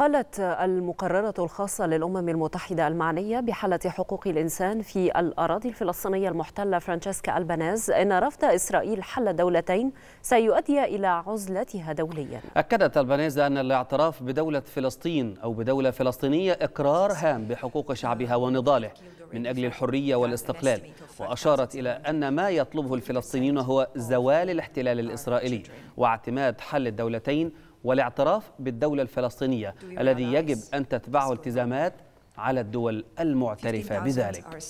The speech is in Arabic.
قالت المقررة الخاصة للأمم المتحدة المعنية بحالة حقوق الإنسان في الأراضي الفلسطينية المحتلة فرانشيسكا ألبانيز إن رفض إسرائيل حل دولتين سيؤدي إلى عزلتها دوليا أكدت ألبانيز أن الاعتراف بدولة فلسطين أو بدولة فلسطينية إقرار هام بحقوق شعبها ونضاله من أجل الحرية والاستقلال وأشارت إلى أن ما يطلبه الفلسطينيون هو زوال الاحتلال الإسرائيلي واعتماد حل الدولتين والاعتراف بالدولة الفلسطينية الذي يجب أن تتبعه التزامات على الدول المعترفة بذلك